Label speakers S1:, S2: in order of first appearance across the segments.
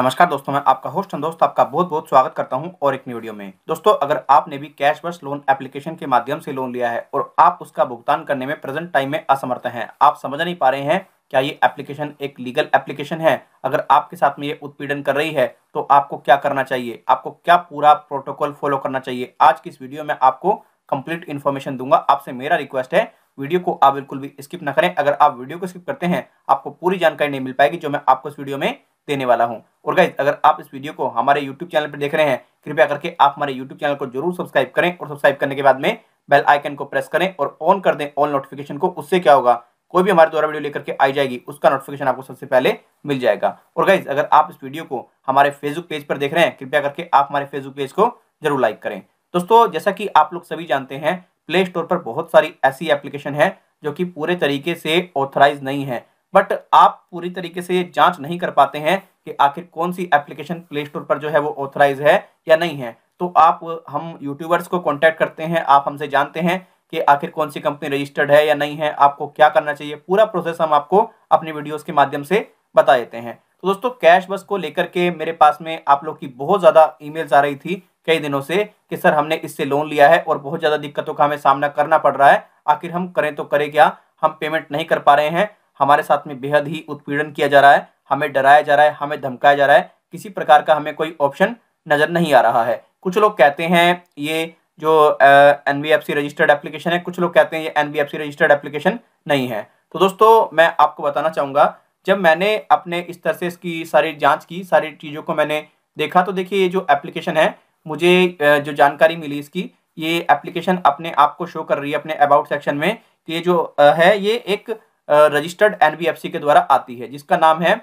S1: नमस्कार दोस्तों मैं आपका होस्ट दोस्त आपका बहुत बहुत स्वागत करता हूं और एक वीडियो में दोस्तों अगर आपने भी कैश बस लोन एप्लीकेशन के माध्यम से लोन लिया है और आप उसका भुगतान करने में प्रेजेंट टाइम में असमर्थ हैं आप समझ नहीं पा रहे हैं क्या ये एप्लीकेशन एक लीगल एप्लीकेशन है अगर आपके साथ में ये उत्पीड़न कर रही है तो आपको क्या करना चाहिए आपको क्या पूरा प्रोटोकॉल फॉलो करना चाहिए आज की इस वीडियो में आपको कंप्लीट इन्फॉर्मेशन दूंगा आपसे मेरा रिक्वेस्ट है वीडियो को आप बिल्कुल भी स्किप ना करें अगर आप वीडियो को स्किप करते हैं आपको पूरी जानकारी नहीं मिल पाएगी जो मैं आपको इस वीडियो में देने वाला हूँ और गाइज अगर आप इस वीडियो को हमारे यूट्यूब चैनल पर देख रहे हैं कृपया करके आप हमारे यूट्यूब चैनल को जरूर सब्सक्राइब करें और सब्सक्राइब करने के बाद में बेल आइकन को प्रेस करें और ऑन कर दें ऑल नोटिफिकेशन को उससे क्या होगा कोई भी हमारे द्वारा वीडियो लेकर के आई जाएगी उसका नोटिफिकेशन आपको सबसे पहले मिल जाएगा और गाइज अगर आप इस वीडियो को हमारे फेसबुक पेज पर देख रहे हैं कृपया करके आप हमारे फेसबुक पेज को जरूर लाइक करें दोस्तों जैसा कि आप लोग सभी जानते हैं प्ले स्टोर पर बहुत सारी ऐसी एप्लीकेशन है जो कि पूरे तरीके से ऑथराइज नहीं है बट आप पूरी तरीके से ये जांच नहीं कर पाते हैं कि आखिर कौन सी एप्लीकेशन प्ले स्टोर पर जो है वो ऑथराइज है या नहीं है तो आप हम यूट्यूबर्स को कॉन्टैक्ट करते हैं आप हमसे जानते हैं कि आखिर कौन सी कंपनी रजिस्टर्ड है या नहीं है आपको क्या करना चाहिए पूरा प्रोसेस हम आपको अपनी वीडियोज के माध्यम से बता देते हैं तो दोस्तों कैश बस को लेकर के मेरे पास में आप लोग की बहुत ज़्यादा ईमेल्स आ रही थी कई दिनों से कि सर हमने इससे लोन लिया है और बहुत ज़्यादा दिक्कतों का हमें सामना करना पड़ रहा है आखिर हम करें तो करें क्या हम पेमेंट नहीं कर पा रहे हैं हमारे साथ में बेहद ही उत्पीड़न किया जा रहा है हमें डराया जा रहा है हमें धमकाया जा रहा है किसी प्रकार का हमें कोई ऑप्शन नज़र नहीं आ रहा है कुछ लोग कहते हैं ये जो N B F C registered application है कुछ लोग कहते हैं ये N B F C registered application नहीं है तो दोस्तों मैं आपको बताना चाहूँगा जब मैंने अपने इस तरह से इसकी सारी जांच की सारी चीज़ों को मैंने देखा तो देखिए ये जो एप्लीकेशन है मुझे जो जानकारी मिली इसकी ये एप्लीकेशन अपने आप को शो कर रही है अपने अबाउट सेक्शन में कि ये जो है ये एक रजिस्टर्ड एनबीएफसी के द्वारा आती है जिसका नाम है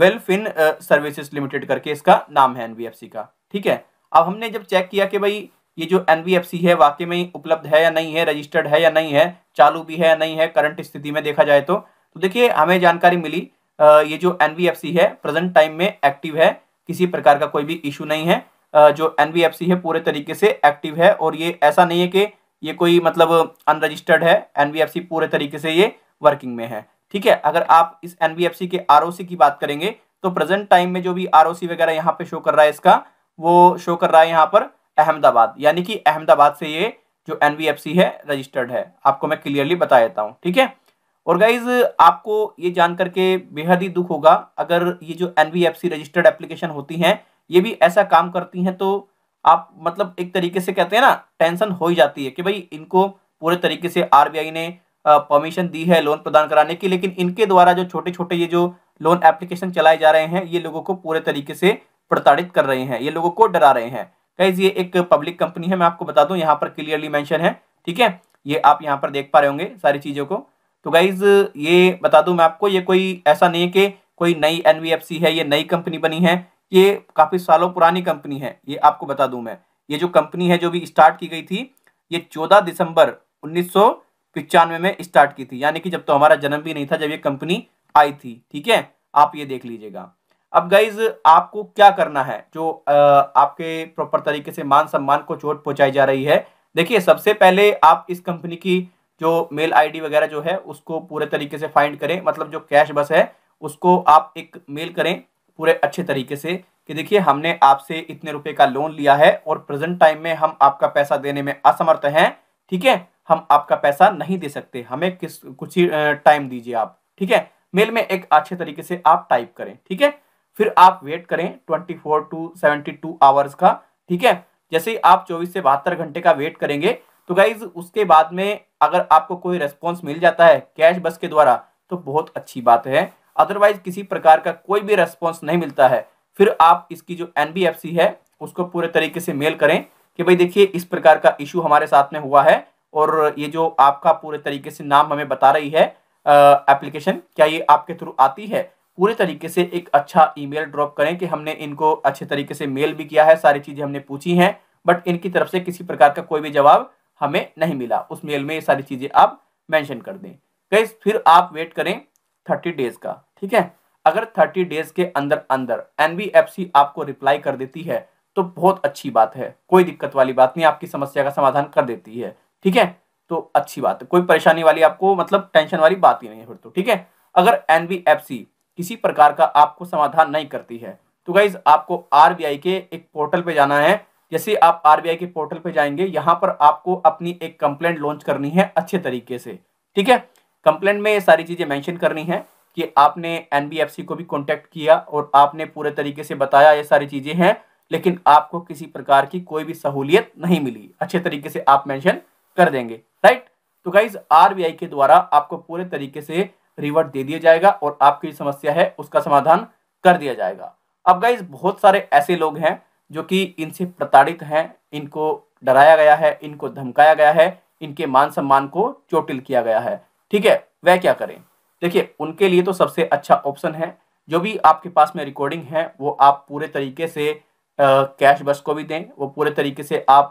S1: वेल्फ इन सर्विसेज लिमिटेड करके इसका नाम है एनबीएफसी का ठीक है अब हमने जब चेक किया कि भाई ये जो एनबीएफसी है वाकई में उपलब्ध है या नहीं है रजिस्टर्ड है या नहीं है चालू भी है या नहीं है करंट स्थिति में देखा जाए तो तो देखिए हमें जानकारी मिली ये जो एनबीएफसी है प्रेजेंट टाइम में एक्टिव है किसी प्रकार का कोई भी इशू नहीं है जो एनबीएफसी है पूरे तरीके से एक्टिव है और ये ऐसा नहीं है कि ये कोई मतलब अनरजिस्टर्ड है एनबीएफसी पूरे तरीके से ये वर्किंग में है ठीक है अगर आप इस एनबीएफसी के आरओसी की बात करेंगे तो प्रेजेंट टाइम में जो भी आरओसी वगैरह यहाँ पे शो कर रहा है इसका वो शो कर रहा है यहाँ पर अहमदाबाद यानी कि अहमदाबाद से ये जो एनबीएफसी है रजिस्टर्ड है आपको मैं क्लियरली बता देता हूँ ठीक है और गाइज आपको ये जान करके बेहद ही दुख होगा अगर ये जो एनबीएफसी रजिस्टर्ड एप्लीकेशन होती है ये भी ऐसा काम करती है तो आप मतलब एक तरीके से कहते हैं ना टेंशन हो ही जाती है कि भाई इनको पूरे तरीके से आरबीआई ने परमिशन दी है लोन प्रदान कराने की लेकिन इनके द्वारा जो छोटे छोटे ये जो लोन एप्लीकेशन चलाए जा रहे हैं ये लोगों को पूरे तरीके से प्रताड़ित कर रहे हैं ये लोगों को डरा रहे हैं गाइज ये एक पब्लिक कंपनी है मैं आपको बता दूं यहाँ पर क्लियरली मैंशन है ठीक है ये आप यहाँ पर देख पा रहे होंगे सारी चीज़ों को तो गाइज ये बता दूं मैं आपको ये कोई ऐसा नहीं है कि कोई नई एन है ये नई कंपनी बनी है ये काफ़ी सालों पुरानी कंपनी है ये आपको बता दूं मैं ये जो कंपनी है जो भी स्टार्ट की गई थी ये 14 दिसंबर उन्नीस पिचानवे में स्टार्ट की थी यानी कि जब तो हमारा जन्म भी नहीं था जब ये कंपनी आई थी ठीक है आप ये देख लीजिएगा अब गाइज आपको क्या करना है जो आ, आपके प्रॉपर तरीके से मान सम्मान को चोट पहुंचाई जा रही है देखिए सबसे पहले आप इस कंपनी की जो मेल आईडी वगैरह जो है उसको पूरे तरीके से फाइंड करें मतलब जो कैश बस है उसको आप एक मेल करें पूरे अच्छे तरीके से कि देखिए हमने आपसे इतने रुपए का लोन लिया है और प्रेजेंट टाइम में हम आपका पैसा देने में असमर्थ हैं ठीक है हम आपका पैसा नहीं दे सकते हमें किस कुछ ही टाइम दीजिए आप ठीक है मेल में एक अच्छे तरीके से आप टाइप करें ठीक है फिर आप वेट करें 24 टू 72 आवर्स का ठीक है जैसे ही आप 24 से बहत्तर घंटे का वेट करेंगे तो गाइज उसके बाद में अगर आपको कोई रेस्पॉन्स मिल जाता है कैश बस के द्वारा तो बहुत अच्छी बात है अदरवाइज किसी प्रकार का कोई भी रेस्पॉन्स नहीं मिलता है फिर आप इसकी जो एन है उसको पूरे तरीके से मेल करें कि भाई देखिए इस प्रकार का इशू हमारे साथ में हुआ है और ये जो आपका पूरे तरीके से नाम हमें बता रही है एप्लीकेशन क्या ये आपके थ्रू आती है पूरे तरीके से एक अच्छा ईमेल ड्रॉप करें कि हमने इनको अच्छे तरीके से मेल भी किया है सारी चीज़ें हमने पूछी हैं बट इनकी तरफ से किसी प्रकार का कोई भी जवाब हमें नहीं मिला उस मेल में ये सारी चीज़ें आप मेंशन कर दें गई फिर आप वेट करें थर्टी डेज का ठीक है अगर थर्टी डेज के अंदर अंदर एनबीएफसी आपको रिप्लाई कर देती है तो बहुत अच्छी बात है कोई दिक्कत वाली बात नहीं आपकी समस्या का समाधान कर देती है ठीक है तो अच्छी बात है कोई परेशानी वाली आपको मतलब टेंशन वाली बात ही नहीं है फिर तो ठीक है अगर एन किसी प्रकार का आपको समाधान नहीं करती है तो गाइज आपको आर के एक पोर्टल पे जाना है जैसे आप आर के पोर्टल पे जाएंगे यहाँ पर आपको अपनी एक कंप्लेंट लॉन्च करनी है अच्छे तरीके से ठीक है कंप्लेंट में ये सारी चीज़ें मैंशन करनी है कि आपने एन को भी कॉन्टेक्ट किया और आपने पूरे तरीके से बताया ये सारी चीज़ें हैं लेकिन आपको किसी प्रकार की कोई भी सहूलियत नहीं मिली अच्छे तरीके से आप मैंशन कर देंगे राइट तो गाइज आरबीआई के द्वारा आपको पूरे तरीके से रिवर्ट दे दिया जाएगा और आपकी समस्या है उसका समाधान कर दिया जाएगा अब गाइज बहुत सारे ऐसे लोग हैं जो कि इनसे प्रताड़ित हैं इनको डराया गया है इनको धमकाया गया है इनके मान सम्मान को चोटिल किया गया है ठीक है वह क्या करें देखिए उनके लिए तो सबसे अच्छा ऑप्शन है जो भी आपके पास में रिकॉर्डिंग है वो आप पूरे तरीके से कैश बस को भी दें वो पूरे तरीके से आप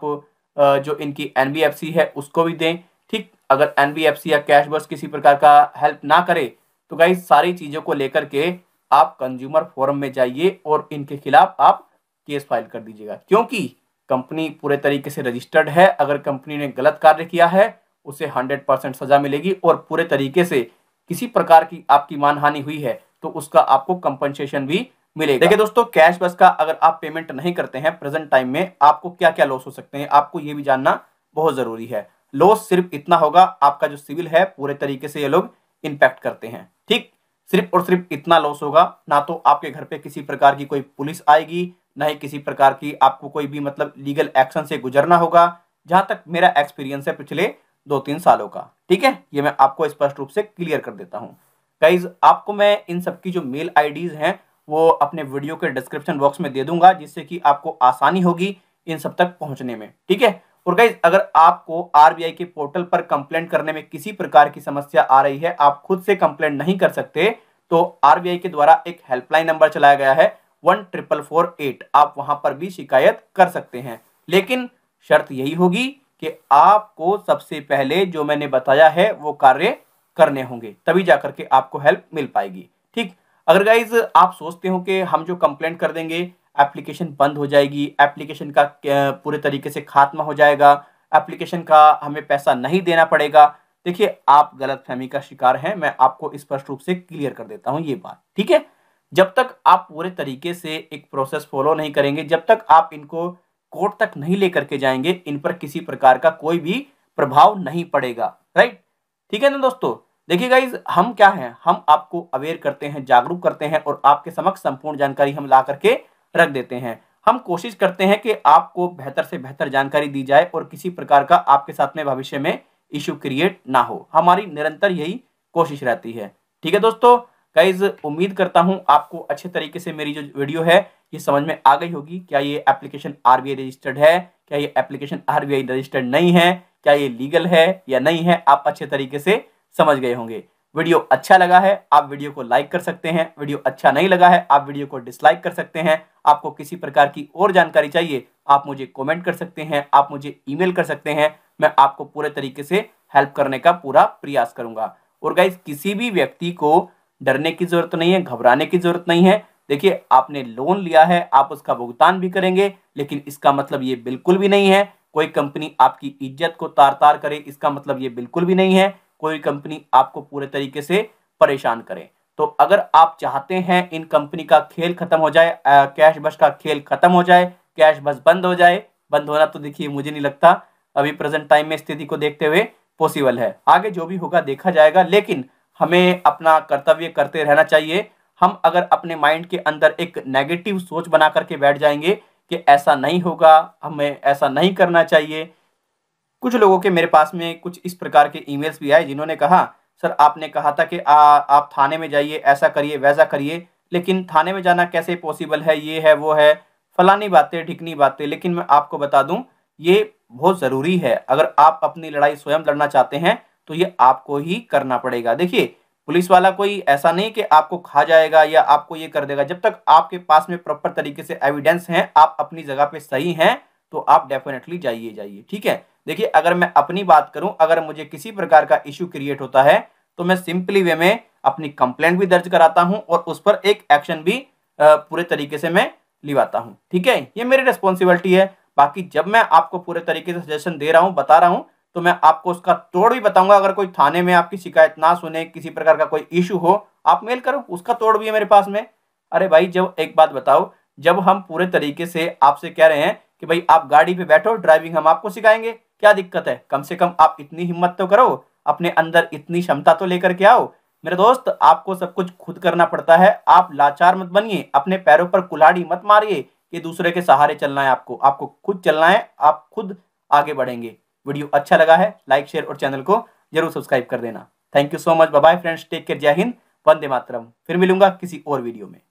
S1: जो इनकी एनबीएफसी है उसको भी दें ठीक अगर एनबीएफसी या कैश बर्स किसी प्रकार का हेल्प ना करे तो गाई सारी चीज़ों को लेकर के आप कंज्यूमर फोरम में जाइए और इनके खिलाफ आप केस फाइल कर दीजिएगा क्योंकि कंपनी पूरे तरीके से रजिस्टर्ड है अगर कंपनी ने गलत कार्य किया है उसे हंड्रेड परसेंट सजा मिलेगी और पूरे तरीके से किसी प्रकार की आपकी मानहानि हुई है तो उसका आपको कंपनसेशन भी मिलेगा देखिए दोस्तों कैश बस का अगर आप पेमेंट नहीं करते हैं प्रेजेंट टाइम में आपको क्या क्या लॉस हो सकते हैं आपको ये भी जानना बहुत जरूरी है लॉस सिर्फ इतना होगा आपका जो सिविल है पूरे तरीके से ये लोग इंपैक्ट करते हैं ठीक सिर्फ और सिर्फ इतना लॉस होगा ना तो आपके घर पे किसी प्रकार की कोई पुलिस आएगी ना ही किसी प्रकार की आपको कोई भी मतलब लीगल एक्शन से गुजरना होगा जहां तक मेरा एक्सपीरियंस है पिछले दो तीन सालों का ठीक है ये मैं आपको स्पष्ट रूप से क्लियर कर देता हूँ गाइज आपको मैं इन सबकी जो मेल आईडीज हैं वो अपने वीडियो के डिस्क्रिप्शन बॉक्स में दे दूंगा जिससे कि आपको आसानी होगी इन सब तक पहुंचने में ठीक है और गाइज अगर आपको आरबीआई के पोर्टल पर कंप्लेंट करने में किसी प्रकार की समस्या आ रही है आप खुद से कंप्लेंट नहीं कर सकते तो आरबीआई के द्वारा एक हेल्पलाइन नंबर चलाया गया है वन ट्रिपल फोर एट आप वहां पर भी शिकायत कर सकते हैं लेकिन शर्त यही होगी कि आपको सबसे पहले जो मैंने बताया है वो कार्य करने होंगे तभी जाकर के आपको हेल्प मिल पाएगी ठीक अगर गाइज आप सोचते हो कि हम जो कंप्लेंट कर देंगे एप्लीकेशन बंद हो जाएगी एप्लीकेशन का पूरे तरीके से खात्मा हो जाएगा एप्लीकेशन का हमें पैसा नहीं देना पड़ेगा देखिए आप गलत फहमी का शिकार हैं मैं आपको स्पष्ट रूप से क्लियर कर देता हूं ये बात ठीक है जब तक आप पूरे तरीके से एक प्रोसेस फॉलो नहीं करेंगे जब तक आप इनको कोर्ट तक नहीं लेकर के जाएंगे इन पर किसी प्रकार का कोई भी प्रभाव नहीं पड़ेगा राइट ठीक है ना दोस्तों देखिए गाइज हम क्या हैं हम आपको अवेयर करते हैं जागरूक करते हैं और आपके समक्ष संपूर्ण जानकारी हम ला करके रख देते हैं हम कोशिश करते हैं कि आपको बेहतर से बेहतर जानकारी दी जाए और किसी प्रकार का आपके साथ में भविष्य में इश्यू क्रिएट ना हो हमारी निरंतर यही कोशिश रहती है ठीक है दोस्तों गाइज उम्मीद करता हूं आपको अच्छे तरीके से मेरी जो वीडियो है ये समझ में आ गई होगी क्या ये एप्लीकेशन आरबीआई रजिस्टर्ड है क्या ये एप्लीकेशन आरबीआई रजिस्टर्ड नहीं है क्या ये लीगल है या नहीं है आप अच्छे तरीके से समझ गए होंगे वीडियो अच्छा लगा है आप वीडियो को लाइक कर सकते हैं वीडियो अच्छा नहीं लगा है आप वीडियो को डिसलाइक कर सकते हैं आपको किसी प्रकार की और जानकारी चाहिए आप मुझे कमेंट कर सकते हैं आप मुझे ईमेल कर सकते हैं मैं आपको पूरे तरीके से हेल्प करने का पूरा प्रयास करूंगा और गाइज किसी भी व्यक्ति को डरने की जरूरत नहीं है घबराने की जरूरत नहीं है देखिए आपने लोन लिया है आप उसका भुगतान भी करेंगे लेकिन इसका मतलब ये बिल्कुल भी नहीं है कोई कंपनी आपकी इज्जत को तार तार करे इसका मतलब ये बिल्कुल भी नहीं है कोई कंपनी आपको पूरे तरीके से परेशान करे तो अगर आप चाहते हैं इन कंपनी का खेल खत्म हो जाए आ, कैश बस का खेल खत्म हो जाए कैश बस बंद हो जाए बंद होना तो देखिए मुझे नहीं लगता अभी प्रेजेंट टाइम में स्थिति को देखते हुए पॉसिबल है आगे जो भी होगा देखा जाएगा लेकिन हमें अपना कर्तव्य करते रहना चाहिए हम अगर अपने माइंड के अंदर एक नेगेटिव सोच बना करके बैठ जाएंगे कि ऐसा नहीं होगा हमें ऐसा नहीं करना चाहिए कुछ लोगों के मेरे पास में कुछ इस प्रकार के ईमेल्स भी आए जिन्होंने कहा सर आपने कहा था कि आ, आप थाने में जाइए ऐसा करिए वैसा करिए लेकिन थाने में जाना कैसे पॉसिबल है ये है वो है फलानी बातें ढिकनी बातें लेकिन मैं आपको बता दूं ये बहुत ज़रूरी है अगर आप अपनी लड़ाई स्वयं लड़ना चाहते हैं तो ये आपको ही करना पड़ेगा देखिए पुलिस वाला कोई ऐसा नहीं कि आपको खा जाएगा या आपको ये कर देगा जब तक आपके पास में प्रॉपर तरीके से एविडेंस हैं आप अपनी जगह पर सही हैं तो आप डेफिनेटली जाइए जाइए ठीक है देखिए अगर मैं अपनी बात करूं अगर मुझे किसी प्रकार का इश्यू क्रिएट होता है तो मैं सिंपली वे में अपनी कंप्लेंट भी दर्ज कराता हूं और उस पर एक एक्शन भी पूरे तरीके से मैं लिवाता हूं ठीक है ये मेरी रिस्पॉन्सिबिलिटी है बाकी जब मैं आपको पूरे तरीके से सजेशन दे रहा हूं बता रहा हूं तो मैं आपको उसका तोड़ भी बताऊंगा अगर कोई थाने में आपकी शिकायत ना सुने किसी प्रकार का कोई इशू हो आप मेल करो उसका तोड़ भी है मेरे पास में अरे भाई जब एक बात बताओ जब हम पूरे तरीके से आपसे कह रहे हैं कि भाई आप गाड़ी पे बैठो ड्राइविंग हम आपको सिखाएंगे क्या दिक्कत है कम से कम आप इतनी हिम्मत तो करो अपने अंदर इतनी क्षमता तो लेकर के आओ मेरे दोस्त आपको सब कुछ खुद करना पड़ता है आप लाचार मत बनिए अपने पैरों पर कुल्हाड़ी मत मारिए कि दूसरे के सहारे चलना है आपको आपको खुद चलना है आप खुद आगे बढ़ेंगे वीडियो अच्छा लगा है लाइक शेयर और चैनल को जरूर सब्सक्राइब कर देना thank you so much bye friends take care जय हिंद वंदे मातरम फिर मिलूंगा किसी और वीडियो में